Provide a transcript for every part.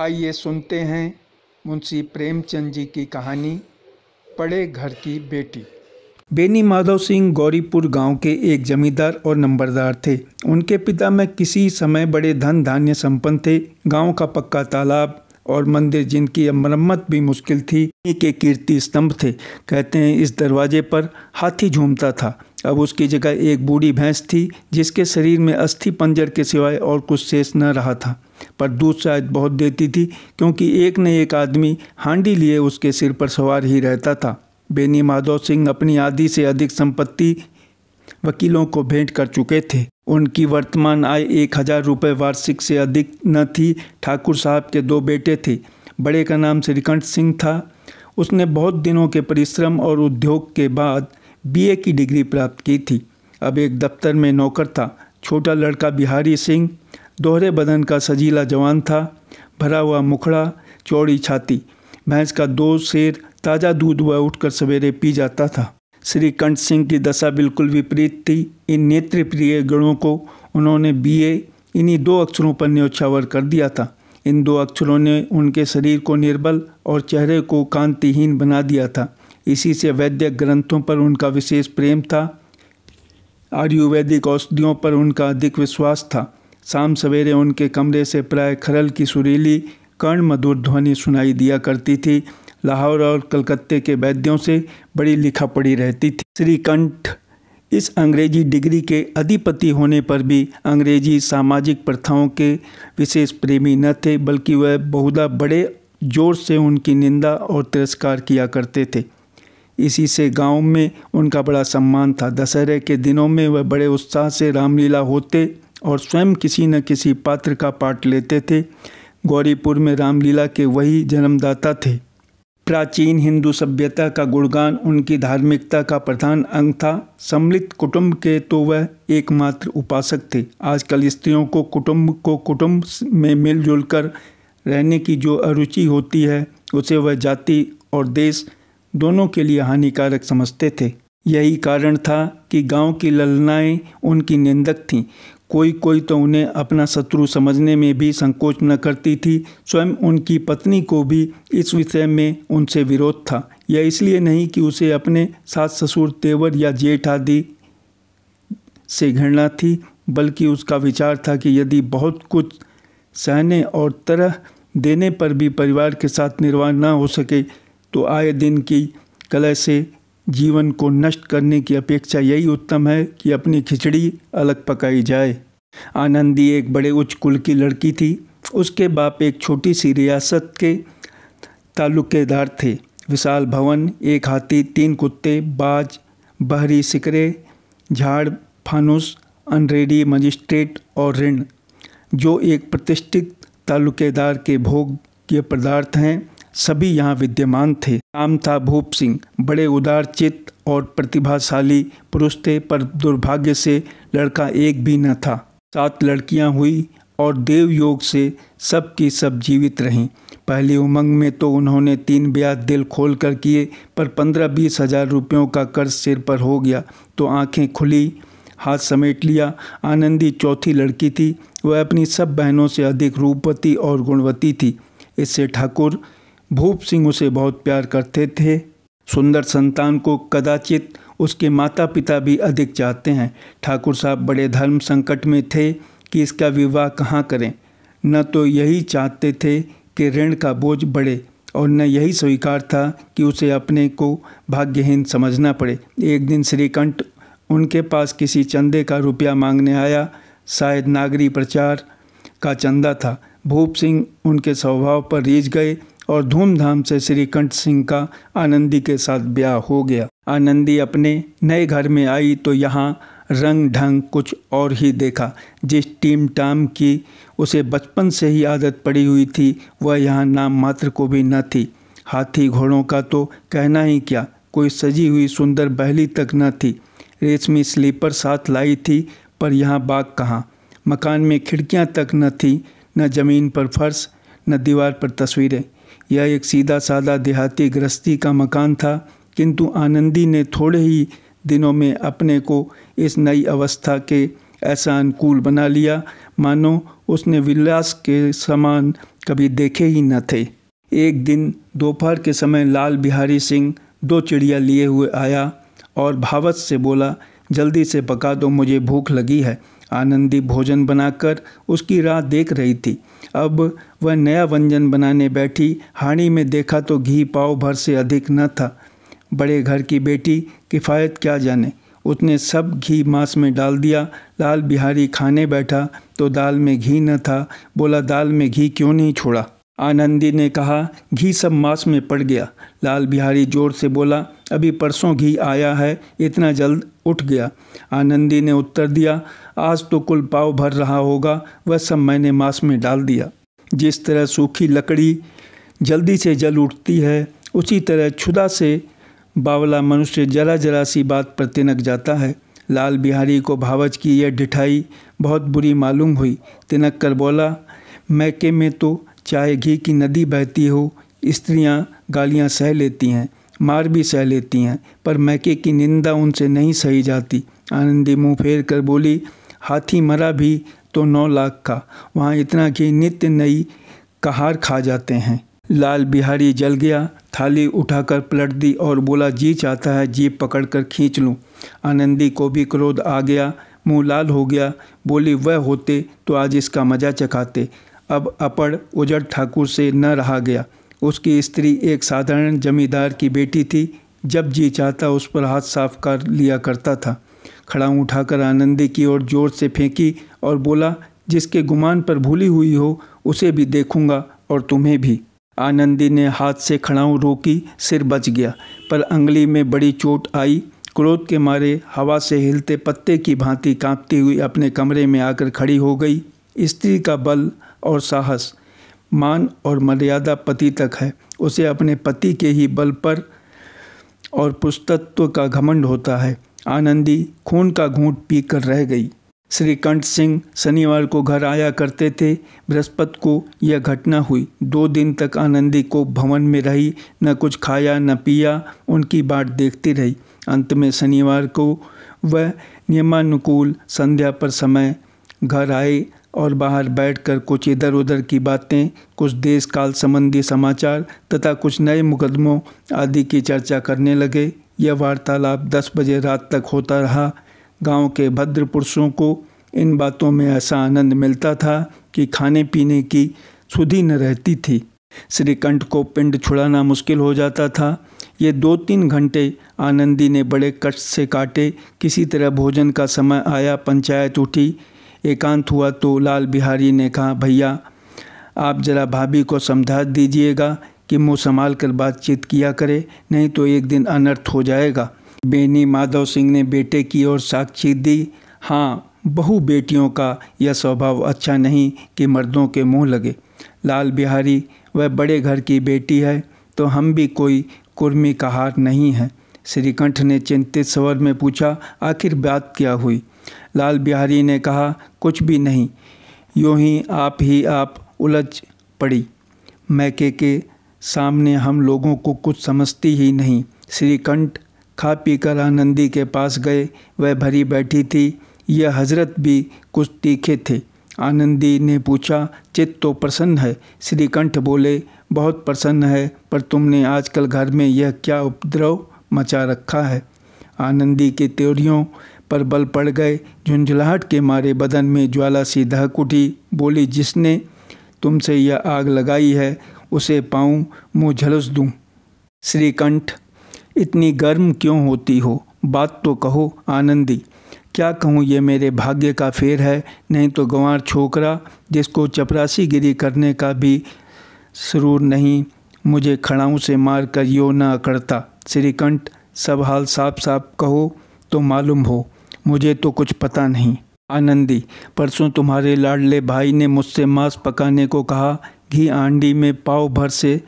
आइए सुनते हैं मुंशी प्रेमचंद जी की कहानी पड़े घर की बेटी बेनी माधव सिंह गौरीपुर गांव के एक जमींदार और नंबरदार थे उनके पिता में किसी समय बड़े धन धान्य संपन्न थे गांव का पक्का तालाब और मंदिर जिनकी मरम्मत भी मुश्किल थी के कीर्ति स्तंभ थे कहते हैं इस दरवाजे पर हाथी झूमता था अब उसकी जगह एक बूढ़ी भैंस थी जिसके शरीर में अस्थि पंजर के सिवाय और कुछ शेष न रहा था पर दूध शायद बहुत देती थी क्योंकि एक न एक आदमी हांडी लिए उसके सिर पर सवार ही रहता था बेनी माधव सिंह अपनी आधी से अधिक संपत्ति वकीलों को भेंट कर चुके थे उनकी वर्तमान आय एक हज़ार रुपये वार्षिक से अधिक न थी ठाकुर साहब के दो बेटे थे बड़े का नाम श्रीकंठ सिंह था उसने बहुत दिनों के परिश्रम और उद्योग के बाद बीए की डिग्री प्राप्त की थी अब एक दफ्तर में नौकर था छोटा लड़का बिहारी सिंह दोहरे बदन का सजीला जवान था भरा हुआ मुखड़ा चौड़ी छाती भैंस का दो शेर ताज़ा दूध हुआ उठकर सवेरे पी जाता था श्री कंठ सिंह की दशा बिल्कुल विपरीत थी इन नेत्र प्रिय को उन्होंने बीए इन्हीं दो अक्षरों पर न्योछावर कर दिया था इन दो अक्षरों ने उनके शरीर को निर्बल और चेहरे को कांतिहीन बना दिया था इसी से वैद्य ग्रंथों पर उनका विशेष प्रेम था आयुर्वैदिक औषधियों पर उनका अधिक विश्वास था शाम सवेरे उनके कमरे से प्राय खरल की सुरीली कर्ण मधुर ध्वनि सुनाई दिया करती थी लाहौर और कलकत्ते के वैद्यों से बड़ी लिखा पड़ी रहती थी श्रीकंठ इस अंग्रेजी डिग्री के अधिपति होने पर भी अंग्रेजी सामाजिक प्रथाओं के विशेष प्रेमी न थे बल्कि वह बहुधा बड़े जोर से उनकी निंदा और तिरस्कार किया करते थे इसी से गांव में उनका बड़ा सम्मान था दशहरे के दिनों में वह बड़े उत्साह से रामलीला होते और स्वयं किसी न किसी पात्र का पाठ लेते थे गौरीपुर में रामलीला के वही जन्मदाता थे प्राचीन हिंदू सभ्यता का गुणगान उनकी धार्मिकता का प्रधान अंग था सम्मिलित कुटुंब के तो वह एकमात्र उपासक थे आजकल स्त्रियों को कुटुंब को कुटुंब में मिलजुल कर रहने की जो अरुचि होती है उसे वह जाति और देश दोनों के लिए हानिकारक समझते थे यही कारण था कि गांव की ललनाएं उनकी निंदक थीं कोई कोई तो उन्हें अपना शत्रु समझने में भी संकोच न करती थी स्वयं उनकी पत्नी को भी इस विषय में उनसे विरोध था यह इसलिए नहीं कि उसे अपने सास ससुर तेवर या जेठ आदि से घृणा थी बल्कि उसका विचार था कि यदि बहुत कुछ सहने और तरह देने पर भी परिवार के साथ निर्वाह न हो सके तो आए दिन की कलह से जीवन को नष्ट करने की अपेक्षा यही उत्तम है कि अपनी खिचड़ी अलग पकाई जाए आनंदी एक बड़े उच्च कुल की लड़की थी उसके बाप एक छोटी सी रियासत के ताल्लुकेदार थे विशाल भवन एक हाथी तीन कुत्ते बाज बहरी सिकरे झाड़ फानुस अनरेडी मजिस्ट्रेट और ऋण जो एक प्रतिष्ठित ताल्लुकेदार के भोग के पदार्थ हैं सभी यहाँ विद्यमान थे नाम था भूप सिंह बड़े उदार चित्त और प्रतिभाशाली पुरुष थे पर दुर्भाग्य से लड़का एक भी न था सात लड़कियाँ हुई और देव योग से सब की सब जीवित रहीं पहली उमंग में तो उन्होंने तीन ब्याज दिल खोल कर किए पर पंद्रह बीस हज़ार रुपयों का कर्ज सिर पर हो गया तो आंखें खुली हाथ समेट लिया आनंदी चौथी लड़की थी वह अपनी सब बहनों से अधिक रूपवती और गुणवती थी इससे ठाकुर भूप सिंह उसे बहुत प्यार करते थे सुंदर संतान को कदाचित उसके माता पिता भी अधिक चाहते हैं ठाकुर साहब बड़े धर्म संकट में थे कि इसका विवाह कहाँ करें न तो यही चाहते थे कि ऋण का बोझ बढ़े और न यही स्वीकार था कि उसे अपने को भाग्यहीन समझना पड़े एक दिन श्रीकंठ उनके पास किसी चंदे का रुपया मांगने आया शायद नागरी प्रचार का चंदा था भूप सिंह उनके स्वभाव पर रीझ गए और धूमधाम से श्री कंठ सिंह का आनंदी के साथ ब्याह हो गया आनंदी अपने नए घर में आई तो यहाँ रंग ढंग कुछ और ही देखा जिस टीम टाम की उसे बचपन से ही आदत पड़ी हुई थी वह यहाँ नाम मात्र को भी न थी हाथी घोड़ों का तो कहना ही क्या कोई सजी हुई सुंदर बहली तक न थी रेशमी स्लीपर साथ लाई थी पर यहाँ बाग कहाँ मकान में खिड़कियाँ तक न थी न ज़मीन पर फर्श न दीवार पर तस्वीरें यह एक सीधा साधा देहाती गृहस्थी का मकान था किंतु आनंदी ने थोड़े ही दिनों में अपने को इस नई अवस्था के ऐसा अनुकूल बना लिया मानो उसने विलास के समान कभी देखे ही न थे एक दिन दोपहर के समय लाल बिहारी सिंह दो चिड़िया लिए हुए आया और भावत से बोला जल्दी से पका दो मुझे भूख लगी है आनंदी भोजन बनाकर उसकी राह देख रही थी अब वह नया व्यंजन बनाने बैठी हाणी में देखा तो घी पाव भर से अधिक न था बड़े घर की बेटी किफ़ायत क्या जाने उसने सब घी मांस में डाल दिया लाल बिहारी खाने बैठा तो दाल में घी न था बोला दाल में घी क्यों नहीं छोड़ा आनंदी ने कहा घी सब मांस में पड़ गया लाल बिहारी जोर से बोला अभी परसों घी आया है इतना जल्द उठ गया आनंदी ने उत्तर दिया आज तो कुल पाव भर रहा होगा वह सब मैंने मांस में डाल दिया जिस तरह सूखी लकड़ी जल्दी से जल उठती है उसी तरह छुदा से बावला मनुष्य जरा जरा सी बात पर तिनक जाता है लाल बिहारी को भावच की यह डिठाई बहुत बुरी मालूम हुई तिनक कर बोला मैके में तो चाहे घी की नदी बहती हो स्त्रियां गालियां सह लेती हैं मार भी सह लेती हैं पर मैके की निंदा उनसे नहीं सही जाती आनंदी मुंह फेर कर बोली हाथी मरा भी तो नौ लाख का वहाँ इतना कि नित्य नई कहार खा जाते हैं लाल बिहारी जल गया थाली उठाकर पलट दी और बोला जी चाहता है जीप पकड़कर खींच लूँ आनंदी को भी क्रोध आ गया मुँह लाल हो गया बोली वह होते तो आज इसका मजा चखाते अब अपड़ उजड़ ठाकुर से न रहा गया उसकी स्त्री एक साधारण जमींदार की बेटी थी जब जी चाहता उस पर हाथ साफ कर लिया करता था खड़ाऊँ उठाकर आनंदी की ओर जोर से फेंकी और बोला जिसके गुमान पर भूली हुई हो उसे भी देखूंगा और तुम्हें भी आनंदी ने हाथ से खड़ाऊँ रोकी सिर बच गया पर अंगली में बड़ी चोट आई क्रोध के मारे हवा से हिलते पत्ते की भांति कांपती हुई अपने कमरे में आकर खड़ी हो गई स्त्री का बल और साहस मान और मर्यादा पति तक है उसे अपने पति के ही बल पर और पुस्तत्व का घमंड होता है आनंदी खून का घूंट कर रह गई श्रीकंठ सिंह शनिवार को घर आया करते थे बृहस्पति को यह घटना हुई दो दिन तक आनंदी को भवन में रही न कुछ खाया न पिया उनकी बाट देखती रही अंत में शनिवार को वह नियमानुकूल संध्या पर समय घर आए और बाहर बैठकर कुछ इधर उधर की बातें कुछ देश काल संबंधी समाचार तथा कुछ नए मुकदमों आदि की चर्चा करने लगे यह वार्तालाप दस बजे रात तक होता रहा गांव के भद्र पुरुषों को इन बातों में ऐसा आनंद मिलता था कि खाने पीने की सुधी न रहती थी श्रीकंठ को पिंड छुड़ाना मुश्किल हो जाता था ये दो तीन घंटे आनंदी ने बड़े कष्ट से काटे किसी तरह भोजन का समय आया पंचायत उठी एकांत हुआ तो लाल बिहारी ने कहा भैया आप जरा भाभी को समझा दीजिएगा कि मुँह संभाल कर बातचीत किया करे नहीं तो एक दिन अनर्थ हो जाएगा बेनी माधव सिंह ने बेटे की ओर साक्षी दी हाँ बहु बेटियों का यह स्वभाव अच्छा नहीं कि मर्दों के मुंह लगे लाल बिहारी वह बड़े घर की बेटी है तो हम भी कोई कुर्मी का हार नहीं है श्रीकंठ ने चिंतित स्वर में पूछा आखिर बात क्या हुई लाल बिहारी ने कहा कुछ भी नहीं यूँ ही आप ही आप उलझ पड़ी मैके के सामने हम लोगों को कुछ समझती ही नहीं श्रीकंठ खा पी कर आनंदी के पास गए वह भरी बैठी थी यह हजरत भी कुछ तीखे थे आनंदी ने पूछा चित तो प्रसन्न है श्रीकंठ बोले बहुत प्रसन्न है पर तुमने आजकल घर में यह क्या उपद्रव मचा रखा है आनंदी की त्योरियों पर बल पड़ गए झुंझुलाहट के मारे बदन में ज्वाला सी दहक उठी बोली जिसने तुमसे यह आग लगाई है उसे पाऊँ मुँह झलस दूँ श्रीकंठ इतनी गर्म क्यों होती हो बात तो कहो आनंदी क्या कहूँ ये मेरे भाग्य का फेर है नहीं तो गंवार छोकरा जिसको चपरासी गिरी करने का भी सुरूर नहीं मुझे खड़ाऊँ से मार कर यो न अकड़ता श्रीकंठ सब हाल साफ साफ कहो तो मालूम हो मुझे तो कुछ पता नहीं आनंदी परसों तुम्हारे लाडले भाई ने मुझसे मांस पकाने को कहा घी आंडी में पाव भर से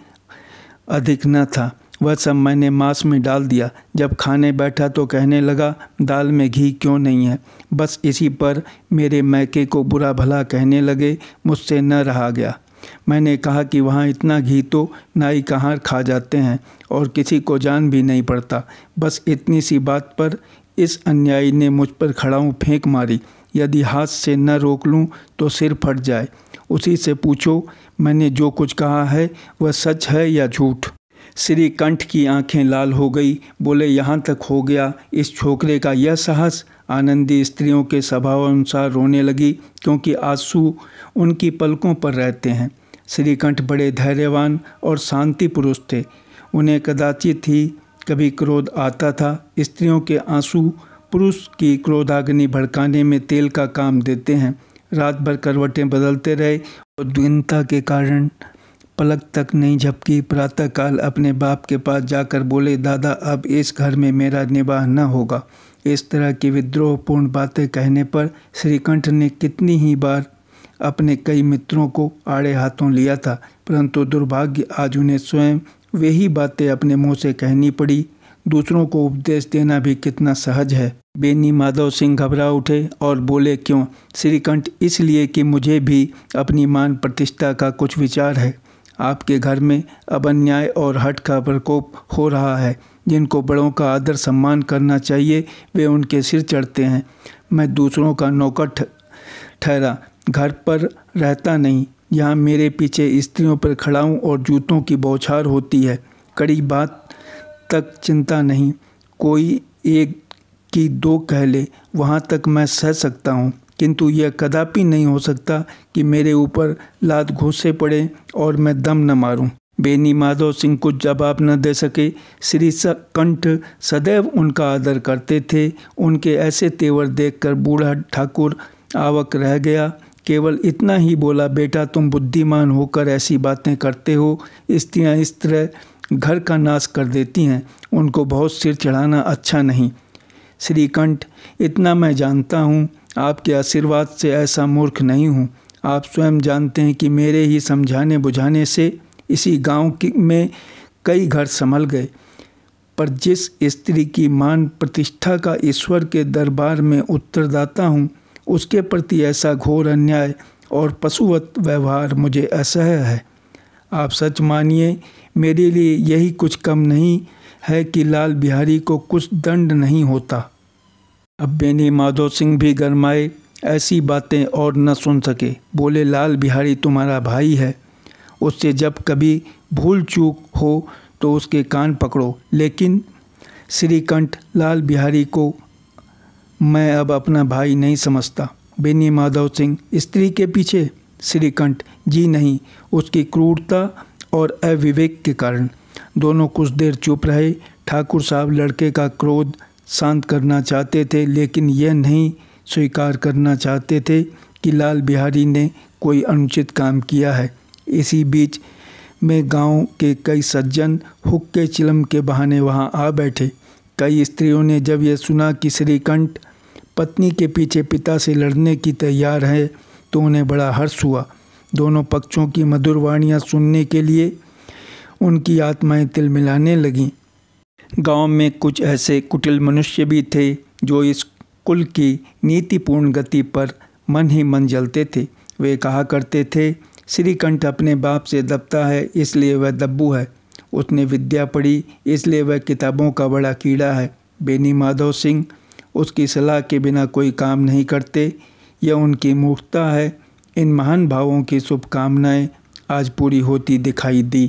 अधिक न था वह सब मैंने मांस में डाल दिया जब खाने बैठा तो कहने लगा दाल में घी क्यों नहीं है बस इसी पर मेरे मैके को बुरा भला कहने लगे मुझसे न रहा गया मैंने कहा कि वहाँ इतना घी तो नाई कहाँ खा जाते हैं और किसी को जान भी नहीं पड़ता बस इतनी सी बात पर इस अन्यायी ने मुझ पर खड़ाऊँ फेंक मारी यदि हाथ से न रोक लूँ तो सिर फट जाए उसी से पूछो मैंने जो कुछ कहा है वह सच है या झूठ श्री कंठ की आंखें लाल हो गई बोले यहाँ तक हो गया इस छोकरे का यह साहस आनंदी स्त्रियों के स्वभाव अनुसार रोने लगी क्योंकि आंसू उनकी पलकों पर रहते हैं श्रीकंठ बड़े धैर्यवान और शांति पुरुष थे उन्हें कदाचित ही कभी क्रोध आता था स्त्रियों के आंसू पुरुष की क्रोधाग्नि भड़काने में तेल का काम देते हैं रात भर करवटें बदलते रहे और दुनता के कारण पलक तक नहीं झपकी प्रातःकाल अपने बाप के पास जाकर बोले दादा अब इस घर में मेरा निवाह न होगा इस तरह की विद्रोहपूर्ण बातें कहने पर श्रीकंठ ने कितनी ही बार अपने कई मित्रों को आड़े हाथों लिया था परंतु दुर्भाग्य आज उन्हें स्वयं वही बातें अपने मुंह से कहनी पड़ी दूसरों को उपदेश देना भी कितना सहज है बेनी माधव सिंह घबरा उठे और बोले क्यों श्रीकंठ इसलिए कि मुझे भी अपनी मान प्रतिष्ठा का कुछ विचार है आपके घर में अब अन्याय और हट का प्रकोप हो रहा है जिनको बड़ों का आदर सम्मान करना चाहिए वे उनके सिर चढ़ते हैं मैं दूसरों का नौकर ठहरा घर पर रहता नहीं यहाँ मेरे पीछे स्त्रियों पर खड़ाऊँ और जूतों की बौछार होती है कड़ी बात तक चिंता नहीं कोई एक की दो कह ले वहाँ तक मैं सह सकता हूँ किंतु यह कदापि नहीं हो सकता कि मेरे ऊपर लात घोसे पड़े और मैं दम न मारूं। बेनी माधव सिंह कुछ जवाब न दे सके श्री कंठ सदैव उनका आदर करते थे उनके ऐसे तेवर देखकर बूढ़ा ठाकुर आवक रह गया केवल इतना ही बोला बेटा तुम बुद्धिमान होकर ऐसी बातें करते हो स्त्रियाँ इस तरह घर का नाश कर देती हैं उनको बहुत सिर चढ़ाना अच्छा नहीं श्रीकंठ इतना मैं जानता हूँ आपके आशीर्वाद से ऐसा मूर्ख नहीं हूँ आप स्वयं जानते हैं कि मेरे ही समझाने बुझाने से इसी गांव में कई घर संभल गए पर जिस स्त्री की मान प्रतिष्ठा का ईश्वर के दरबार में उत्तरदाता हूँ उसके प्रति ऐसा घोर अन्याय और पशुवत व्यवहार मुझे असह्य है आप सच मानिए मेरे लिए यही कुछ कम नहीं है कि लाल बिहारी को कुछ दंड नहीं होता अब मैंने माधव सिंह भी गरमाए ऐसी बातें और न सुन सके बोले लाल बिहारी तुम्हारा भाई है उससे जब कभी भूल चूक हो तो उसके कान पकड़ो लेकिन श्रीकंठ लाल बिहारी को मैं अब अपना भाई नहीं समझता बेनी माधव सिंह स्त्री के पीछे श्रीकंठ जी नहीं उसकी क्रूरता और अविवेक के कारण दोनों कुछ देर चुप रहे ठाकुर साहब लड़के का क्रोध शांत करना चाहते थे लेकिन यह नहीं स्वीकार करना चाहते थे कि लाल बिहारी ने कोई अनुचित काम किया है इसी बीच में गांव के कई सज्जन हुक्के चिलम के बहाने वहां आ बैठे कई स्त्रियों ने जब यह सुना कि श्रीकंठ पत्नी के पीछे पिता से लड़ने की तैयार है तो उन्हें बड़ा हर्ष हुआ दोनों पक्षों की मधुर वाणियाँ सुनने के लिए उनकी आत्माएं तिल मिलाने लगीं गांव में कुछ ऐसे कुटिल मनुष्य भी थे जो इस कुल की नीतिपूर्ण गति पर मन ही मन जलते थे वे कहा करते थे श्रीकंठ अपने बाप से दबता है इसलिए वह दब्बू है उसने विद्या पढ़ी इसलिए वह किताबों का बड़ा कीड़ा है बेनी माधव सिंह उसकी सलाह के बिना कोई काम नहीं करते यह उनकी मूर्खता है इन महान भावों की शुभकामनाएं आज पूरी होती दिखाई दी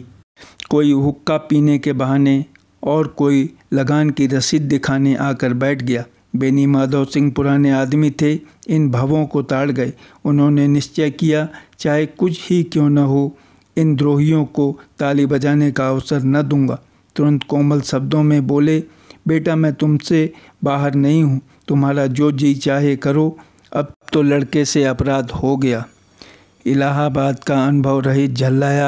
कोई हुक्का पीने के बहाने और कोई लगान की रसीद दिखाने आकर बैठ गया बेनी माधव सिंह पुराने आदमी थे इन भावों को ताड़ गए उन्होंने निश्चय किया चाहे कुछ ही क्यों न हो इन द्रोहियों को ताली बजाने का अवसर न दूंगा तुरंत कोमल शब्दों में बोले बेटा मैं तुमसे बाहर नहीं हूँ तुम्हारा जो जी चाहे करो अब तो लड़के से अपराध हो गया इलाहाबाद का अनुभव रहित झल्लाया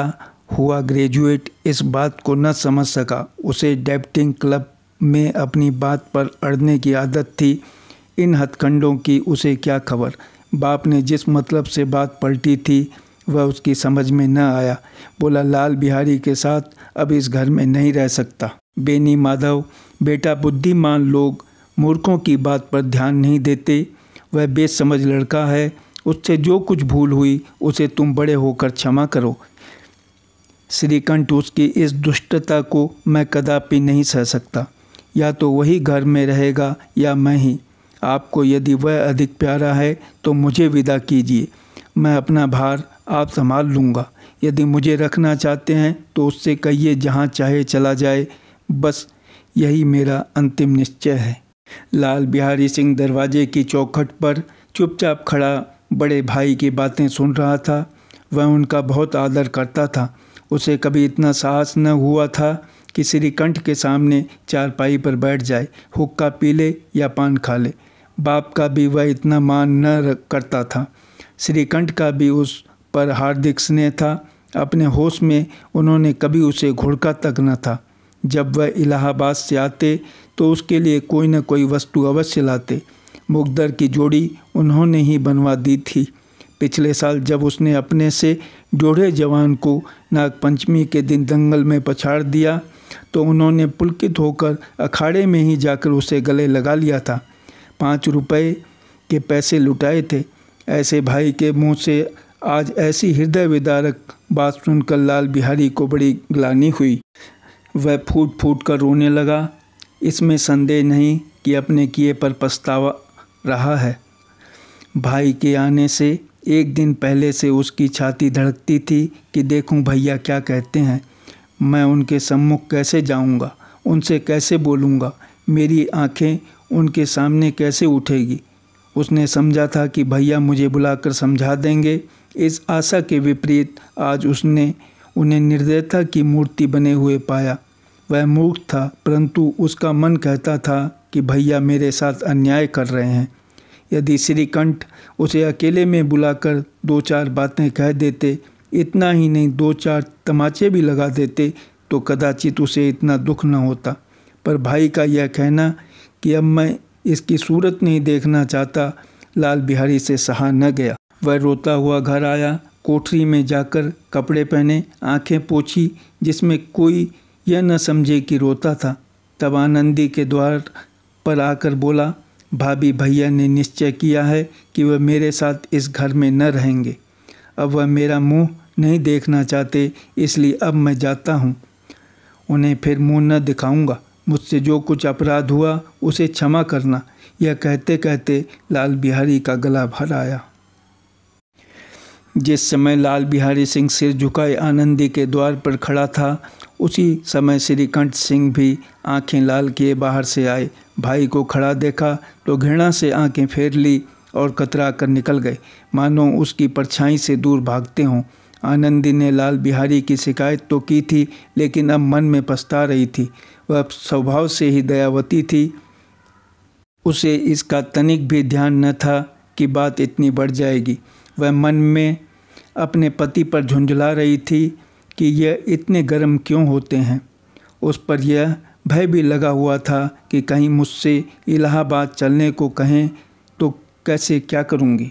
हुआ ग्रेजुएट इस बात को न समझ सका उसे डेप्टिंग क्लब में अपनी बात पर अड़ने की आदत थी इन हथखंडों की उसे क्या खबर बाप ने जिस मतलब से बात पलटी थी वह उसकी समझ में न आया बोला लाल बिहारी के साथ अब इस घर में नहीं रह सकता बेनी माधव बेटा बुद्धिमान लोग मूर्खों की बात पर ध्यान नहीं देते वह बेसमझ लड़का है उससे जो कुछ भूल हुई उसे तुम बड़े होकर क्षमा करो श्रीकंठ उसकी इस दुष्टता को मैं कदापि नहीं सह सकता या तो वही घर में रहेगा या मैं ही आपको यदि वह अधिक प्यारा है तो मुझे विदा कीजिए मैं अपना भार आप संभाल लूँगा यदि मुझे रखना चाहते हैं तो उससे कहिए जहाँ चाहे चला जाए बस यही मेरा अंतिम निश्चय है लाल बिहारी सिंह दरवाजे की चौखट पर चुपचाप खड़ा बड़े भाई की बातें सुन रहा था वह उनका बहुत आदर करता था उसे कभी इतना साहस न हुआ था कि श्रीकंठ के सामने चारपाई पर बैठ जाए हुक्का पी ले या पान खा ले बाप का भी वह इतना मान न करता था श्रीकंठ का भी उस पर हार्दिक स्नेह था अपने होश में उन्होंने कभी उसे घुड़का तक न था जब वह इलाहाबाद से आते तो उसके लिए कोई न कोई वस्तु अवश्य लाते मुगदर की जोड़ी उन्होंने ही बनवा दी थी पिछले साल जब उसने अपने से जोड़े जवान को नागपंचमी के दिन दंगल में पछाड़ दिया तो उन्होंने पुलकित होकर अखाड़े में ही जाकर उसे गले लगा लिया था पाँच रुपए के पैसे लुटाए थे ऐसे भाई के मुंह से आज ऐसी हृदय विदारक बात सुनकर लाल बिहारी को बड़ी ग्लानी हुई वह फूट फूट कर रोने लगा इसमें संदेह नहीं कि अपने किए पर पछतावा रहा है भाई के आने से एक दिन पहले से उसकी छाती धड़कती थी कि देखूं भैया क्या कहते हैं मैं उनके सम्मुख कैसे जाऊंगा, उनसे कैसे बोलूंगा, मेरी आंखें उनके सामने कैसे उठेगी उसने समझा था कि भैया मुझे बुलाकर समझा देंगे इस आशा के विपरीत आज उसने उन्हें निर्दयता की मूर्ति बने हुए पाया वह मूर्ख था परंतु उसका मन कहता था कि भैया मेरे साथ अन्याय कर रहे हैं यदि श्रीकंठ उसे अकेले में बुलाकर दो चार बातें कह देते इतना ही नहीं दो चार तमाचे भी लगा देते तो कदाचित उसे इतना दुख न होता पर भाई का यह कहना कि अब मैं इसकी सूरत नहीं देखना चाहता लाल बिहारी से सहा न गया वह रोता हुआ घर आया कोठरी में जाकर कपड़े पहने आंखें पोछी जिसमें कोई यह न समझे कि रोता था तब आनंदी के द्वार पर आकर बोला भाभी भैया ने निश्चय किया है कि वह मेरे साथ इस घर में न रहेंगे अब वह मेरा मुंह नहीं देखना चाहते इसलिए अब मैं जाता हूँ उन्हें फिर मुंह न दिखाऊंगा मुझसे जो कुछ अपराध हुआ उसे क्षमा करना यह कहते कहते लाल बिहारी का गला भर आया जिस समय लाल बिहारी सिंह सिर झुकाए आनंदी के द्वार पर खड़ा था उसी समय श्रीकंठ सिंह भी आंखें लाल किए बाहर से आए भाई को खड़ा देखा तो घृणा से आंखें फेर ली और कतरा कर निकल गए मानो उसकी परछाई से दूर भागते हों आनंदी ने लाल बिहारी की शिकायत तो की थी लेकिन अब मन में पछता रही थी वह स्वभाव से ही दयावती थी उसे इसका तनिक भी ध्यान न था कि बात इतनी बढ़ जाएगी वह मन में अपने पति पर झुंझला रही थी कि यह इतने गर्म क्यों होते हैं उस पर यह भय भी लगा हुआ था कि कहीं मुझसे इलाहाबाद चलने को कहें तो कैसे क्या करूँगी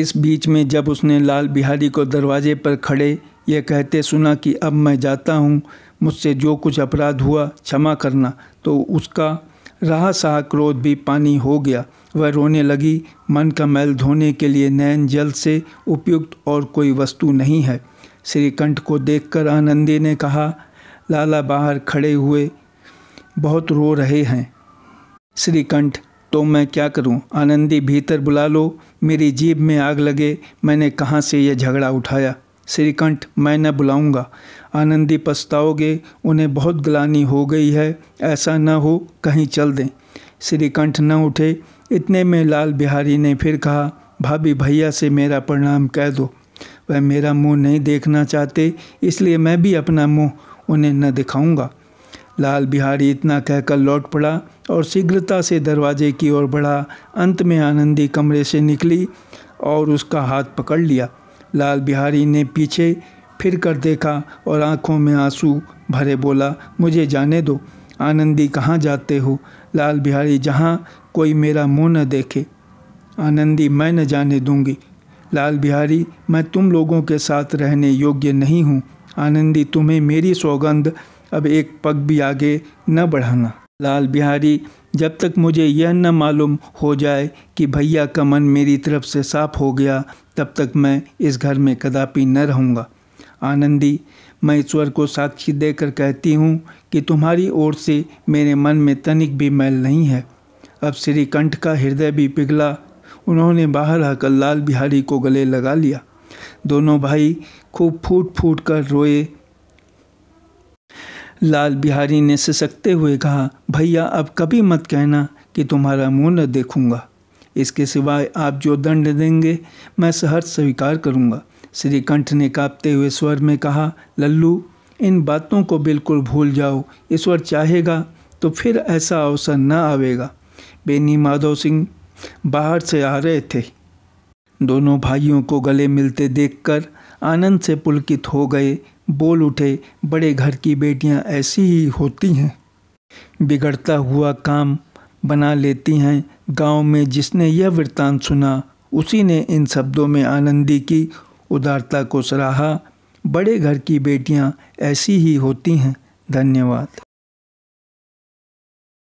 इस बीच में जब उसने लाल बिहारी को दरवाजे पर खड़े यह कहते सुना कि अब मैं जाता हूँ मुझसे जो कुछ अपराध हुआ क्षमा करना तो उसका रहा सहा क्रोध भी पानी हो गया वह रोने लगी मन का मैल धोने के लिए नैन जल से उपयुक्त और कोई वस्तु नहीं है श्रीकंठ को देखकर आनंदी ने कहा लाला बाहर खड़े हुए बहुत रो रहे हैं श्रीकंठ तो मैं क्या करूं? आनंदी भीतर बुला लो मेरी जीभ में आग लगे मैंने कहाँ से यह झगड़ा उठाया श्रीकंठ मैं न बुलाऊंगा आनंदी पछताओगे उन्हें बहुत ग्लानी हो गई है ऐसा न हो कहीं चल दें श्रीकंठ न उठे इतने में लाल बिहारी ने फिर कहा भाभी भैया से मेरा प्रणाम कह दो वह मेरा मुंह नहीं देखना चाहते इसलिए मैं भी अपना मुंह उन्हें न दिखाऊंगा लाल बिहारी इतना कहकर लौट पड़ा और शीघ्रता से दरवाजे की ओर बढ़ा अंत में आनंदी कमरे से निकली और उसका हाथ पकड़ लिया लाल बिहारी ने पीछे फिर कर देखा और आंखों में आंसू भरे बोला मुझे जाने दो आनंदी कहाँ जाते हो लाल बिहारी जहाँ कोई मेरा मुंह न देखे आनंदी मैं न जाने दूंगी लाल बिहारी मैं तुम लोगों के साथ रहने योग्य नहीं हूँ आनंदी तुम्हें मेरी सौगंध अब एक पग भी आगे न बढ़ाना लाल बिहारी जब तक मुझे यह न मालूम हो जाए कि भैया का मन मेरी तरफ से साफ हो गया तब तक मैं इस घर में कदापि न रहूँगा आनंदी मैं ईश्वर को साक्षी देकर कहती हूँ कि तुम्हारी ओर से मेरे मन में तनिक भी मैल नहीं है अब श्रीकंठ का हृदय भी पिघला उन्होंने बाहर आकर लाल बिहारी को गले लगा लिया दोनों भाई खूब फूट फूट कर रोए लाल बिहारी ने सिसकते हुए कहा भैया अब कभी मत कहना कि तुम्हारा मुंह न देखूंगा इसके सिवाय आप जो दंड देंगे मैं सहर्ष स्वीकार करूंगा श्रीकंठ ने कांपते हुए स्वर में कहा लल्लू इन बातों को बिल्कुल भूल जाओ ईश्वर चाहेगा तो फिर ऐसा अवसर न आवेगा बेनी माधव सिंह बाहर से आ रहे थे दोनों भाइयों को गले मिलते देखकर आनंद से पुलकित हो गए बोल उठे बड़े घर की बेटियां ऐसी ही होती हैं बिगड़ता हुआ काम बना लेती हैं गांव में जिसने यह वृत्तांत सुना उसी ने इन शब्दों में आनंदी की उदारता को सराहा बड़े घर की बेटियां ऐसी ही होती हैं धन्यवाद